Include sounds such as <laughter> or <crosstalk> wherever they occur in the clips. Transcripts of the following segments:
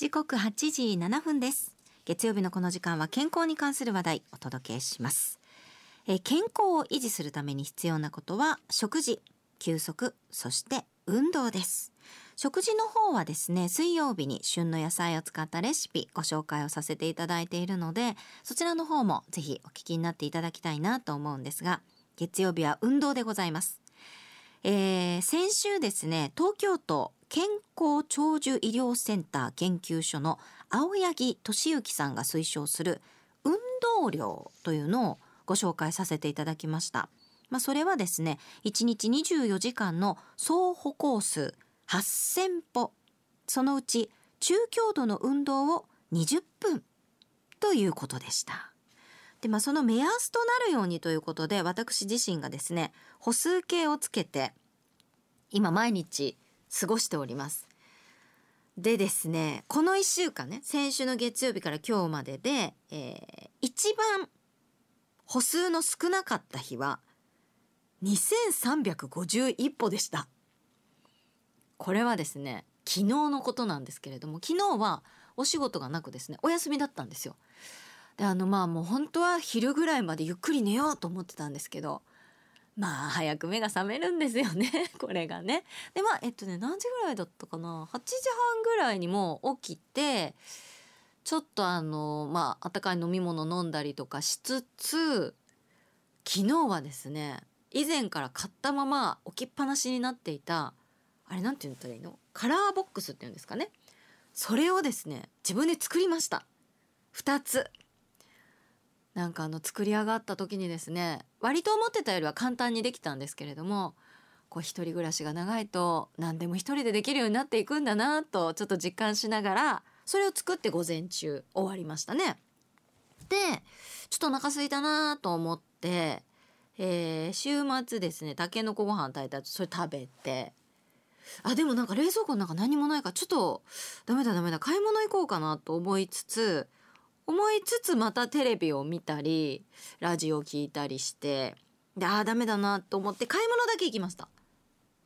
時刻8時7分です月曜日のこの時間は健康に関する話題お届けしますえ健康を維持するために必要なことは食事休息そして運動です食事の方はですね、水曜日に旬の野菜を使ったレシピご紹介をさせていただいているので、そちらの方もぜひお聞きになっていただきたいなと思うんですが、月曜日は運動でございます。えー、先週ですね、東京都健康長寿医療センター研究所の青柳俊之さんが推奨する運動量というのをご紹介させていただきました。まあ、それはですね、1日24時間の総歩行数8000歩、そのうち中強度の運動を20分ということでした。で、まあ、その目安となるようにということで、私自身がですね、歩数計をつけて、今毎日過ごしております。でですね、この1週間ね、先週の月曜日から今日までで、えー、一番歩数の少なかった日は、2351歩でした。これはですね、昨日のことなんですけれども、昨日はお仕事がなくですね、お休みだったんですよ。で、あのまあもう本当は昼ぐらいまでゆっくり寝ようと思ってたんですけど、まあ早く目が覚めるんですよね <laughs> これがね。でまあえっとね何時ぐらいだったかな8時半ぐらいにも起きてちょっとあのまあ温かい飲み物飲んだりとかしつつ昨日はですね以前から買ったまま置きっぱなしになっていたあれなんて言ったらいいのカラーボックスっていうんですかねそれをですね自分で作りました2つなんかあの作り上がった時にですね割と思ってたよりは簡単にできたんですけれどもこう一人暮らしが長いと何でも一人でできるようになっていくんだなとちょっと実感しながらそれを作って午前中終わりましたね。でちょっとお腹すいたなと思って、えー、週末ですねたけのこご飯炊いたそれ食べてあでもなんか冷蔵庫の中何もないからちょっとダメだダメだ買い物行こうかなと思いつつ思いつつまたテレビを見たりラジオ聞いたりしてでああダメだなと思って買い物だけ行きました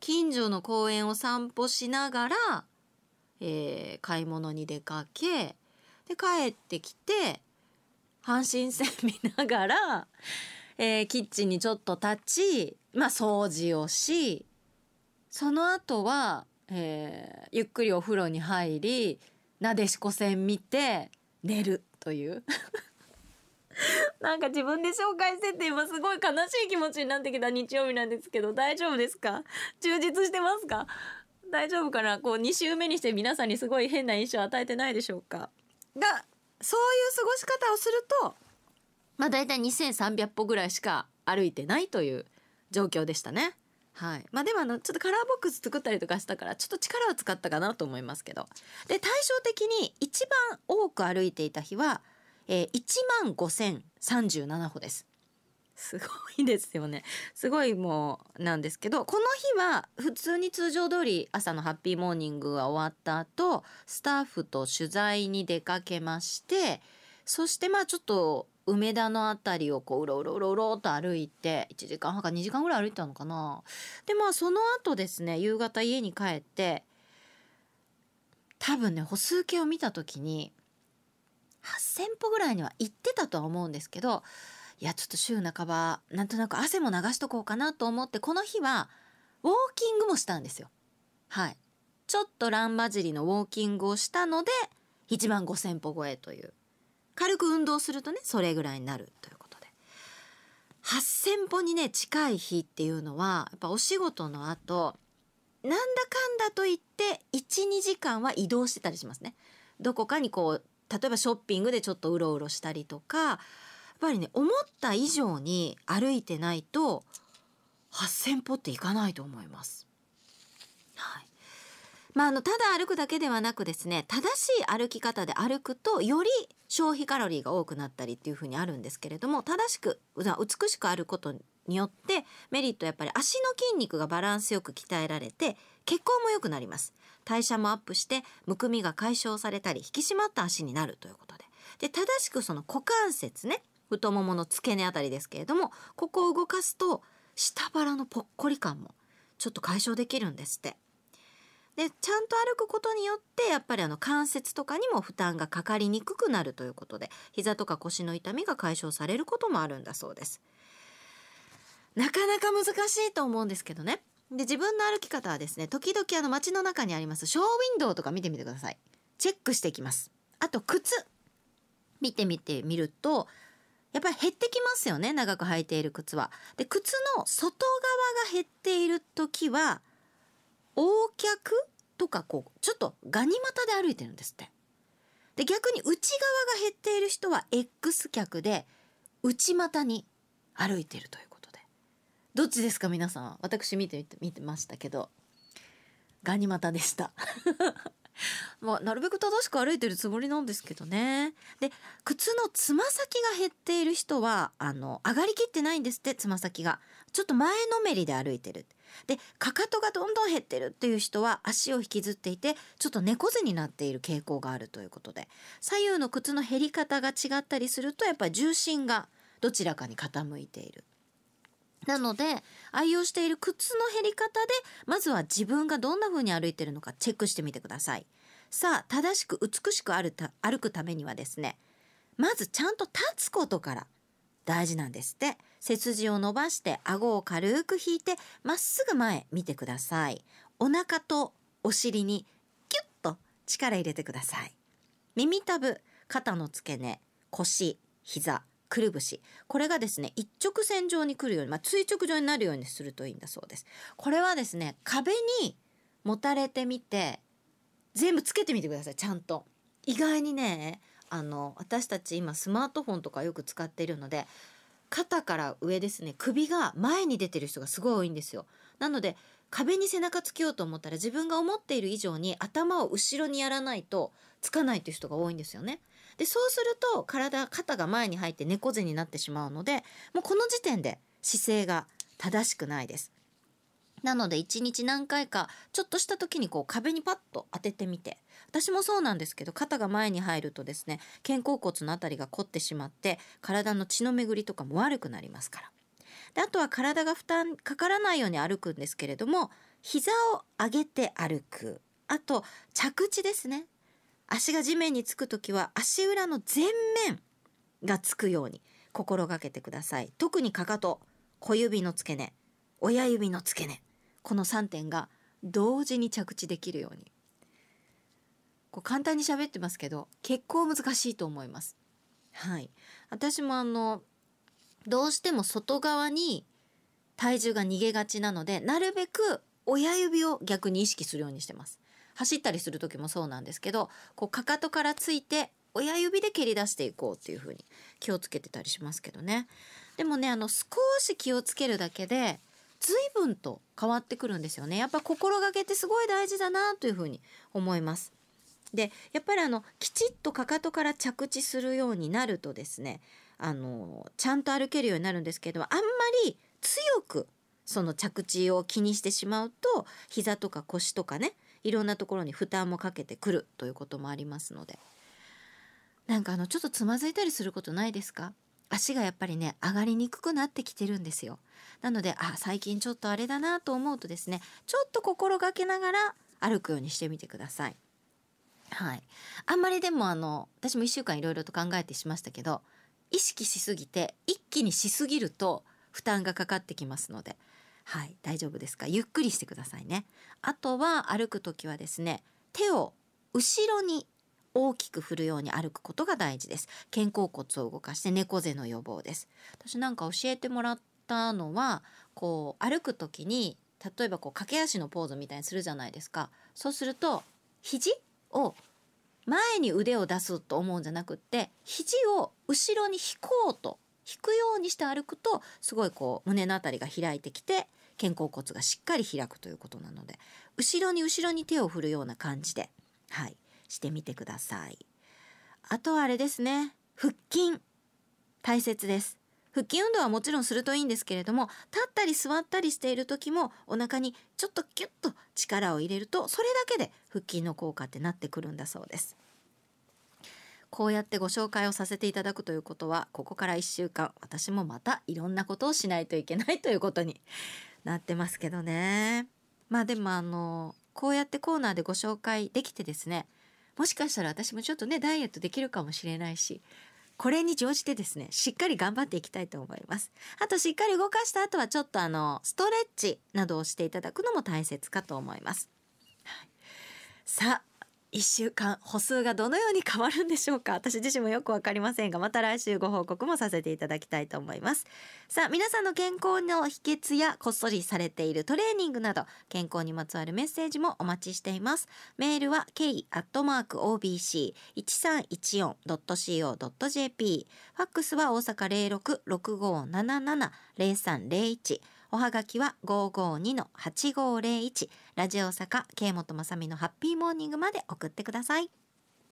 近所の公園を散歩しながら、えー、買い物に出かけで帰ってきて阪神戦見ながら、えー、キッチンにちょっと立ちまあ掃除をしその後は、えー、ゆっくりお風呂に入りなでしこ戦見て寝るという <laughs> なんか自分で紹介してて今すごい悲しい気持ちになってきた日曜日なんですけど大丈夫ですか充実してますか大丈夫かなこう2週目にして皆さんにすごい変な印象を与えてないでしょうかがそういう過ごし方をするとまあ大体2300歩ぐらいしか歩いてないという状況でしたね。はいまあ、でもあのちょっとカラーボックス作ったりとかしたからちょっと力は使ったかなと思いますけどで対照的に一番多く歩いていた日は、えー、1万5037歩です。すごいですよね。すごいもうなんですけど、この日は普通に通常通り朝のハッピーモーニングが終わった後、スタッフと取材に出かけまして、そしてまあちょっと梅田の辺りをこううろうろうろうろと歩いて1時間半か2時間ぐらい歩いたのかなでまあその後ですね夕方家に帰って多分ね歩数計を見た時に8,000歩ぐらいには行ってたとは思うんですけどいやちょっと週半ばなんとなく汗も流しとこうかなと思ってこの日はウォーキングもしたんですよ。はい、ちょっと乱バじりのウォーキングをしたので1万5,000歩超えという。軽く運動するとねそれぐらいになるということで8,000歩にね近い日っていうのはやっぱお仕事の後なんだかんだと言って12時間は移動してたりしますね。どこかにこう例えばショッピングでちょっとうろうろしたりとかやっぱりね思った以上に歩いてないと8,000歩っていかないと思います。はいまあ、あのただ歩くだけではなくですね正しい歩き方で歩くとより消費カロリーが多くなったりっていうふうにあるんですけれども正しく美しくあることによってメリットやっぱり足の筋肉がバランスよく鍛えられて血行も良くなります代謝もアップしてむくみが解消されたり引き締まった足になるということでで正しくその股関節ね太ももの付け根あたりですけれどもここを動かすと下腹のぽっこり感もちょっと解消できるんですって。でちゃんと歩くことによってやっぱりあの関節とかにも負担がかかりにくくなるということで膝とか腰の痛みが解消されることもあるんだそうです。なかなか難しいと思うんですけどね。で自分の歩き方はですね時々あの街の中にありますショーウィンドウとか見てみてください。チェックしていきます。あと靴見てみてみるとやっぱり減ってきますよね長く履いている靴は。で靴の外側が減っている時は横脚とかこうちょっとガニ股で歩いてるんですって。で逆に内側が減っている人は X 脚で内股に歩いてるということでどっちですか皆さん私見て見てましたけどガニ股でした。<laughs> まあ、なるべく正しく歩いてるつもりなんですけどね。で、靴のつま先が減っている人は、あの、上がりきってないんですって、つま先が。ちょっと前のめりで歩いてる。でかかとがどんどん減ってるっていう人は足を引きずっていてちょっと猫背になっている傾向があるということで左右の靴の減り方が違ったりするとやっぱり重心がどちらかに傾いている。なので愛用している靴の減り方でまずは自分がどんな風に歩いてるのかチェックしてみてください。さあ正しく美しく歩くためにはですねまずちゃんと立つことから大事なんですって。背筋を伸ばして顎を軽く引いてまっすぐ前見てくださいお腹とお尻にキュッと力入れてください耳たぶ肩の付け根腰膝くるぶしこれがですね一直線上に来るように、まあ、垂直上になるようにするといいんだそうですこれはですね壁にもたれてみて全部つけてみてくださいちゃんと意外にねあの私たち今スマートフォンとかよく使っているので肩から上ですね首が前に出てる人がすごい多いんですよなので壁に背中つけようと思ったら自分が思っている以上に頭を後ろにやらないとつかないという人が多いんですよねでそうすると体肩が前に入って猫背になってしまうのでもうこの時点で姿勢が正しくないですなので一日何回かちょっとした時にこう壁にパッと当ててみて私もそうなんですけど肩が前に入るとですね肩甲骨の辺りが凝ってしまって体の血の巡りとかも悪くなりますからであとは体が負担かからないように歩くんですけれども膝を上げて歩くあと着地ですね足が地面につく時は足裏の前面がつくように心がけてください特にかかと小指の付け根親指の付け根この3点が同時に着地できるようにこう簡単に喋ってますけど結構難しいと思います。はい、私もあのどうしても外側に体重が逃げがちなのでなるべく親指を逆に意識するようにしてます。走ったりする時もそうなんですけどこうかかとからついて親指で蹴り出していこうっていう風に気をつけてたりしますけどね。でもねあの少し気をつけるだけで随分と変わってくるんですよねやっぱ心がけってすごい大事だなというふうに思いますでやっぱりあのきちっとかかとから着地するようになるとですねあのちゃんと歩けるようになるんですけどあんまり強くその着地を気にしてしまうと膝とか腰とかねいろんなところに負担もかけてくるということもありますのでなんかあのちょっとつまずいたりすることないですか足がやっぱりね上がりにくくなってきてるんですよ。なのであ最近ちょっとあれだなと思うとですねちょっと心がけながら歩くようにしてみてください。はい、あんまりでもあの私も1週間いろいろと考えてしましたけど意識しすぎて一気にしすぎると負担がかかってきますので、はい、大丈夫ですかゆっくりしてくださいね。あとは歩く時はですね手を後ろに大きく振るように歩くことが大事です肩甲骨を動かして猫背の予防です私なんか教えてもらったのはこう歩く時に例えばこう駆け足のポーズみたいにするじゃないですかそうすると肘を前に腕を出すと思うんじゃなくって肘を後ろに引こうと引くようにして歩くとすごいこう胸の辺りが開いてきて肩甲骨がしっかり開くということなので後ろに後ろに手を振るような感じではいしてみてくださいあとあれですね腹筋大切です腹筋運動はもちろんするといいんですけれども立ったり座ったりしている時もお腹にちょっとキュッと力を入れるとそれだけで腹筋の効果ってなってくるんだそうですこうやってご紹介をさせていただくということはここから1週間私もまたいろんなことをしないといけないということに <laughs> なってますけどねまあでもあのこうやってコーナーでご紹介できてですねもしかしたら私もちょっとねダイエットできるかもしれないしこれに乗じてですね、しっかり頑張っていきたいと思います。あとしっかり動かした後はちょっとあの、ストレッチなどをしていただくのも大切かと思います。はい、さあ、一週間歩数がどのように変わるんでしょうか <laughs> 私自身もよくわかりませんがまた来週ご報告もさせていただきたいと思いますさあ皆さんの健康の秘訣やこっそりされているトレーニングなど健康にまつわるメッセージもお待ちしていますメールは k-obc1314.co.jp ファックスは大阪0665770301おはがきは552-8501ラジオ坂、慶本さみのハッピーモーニングまで送ってください。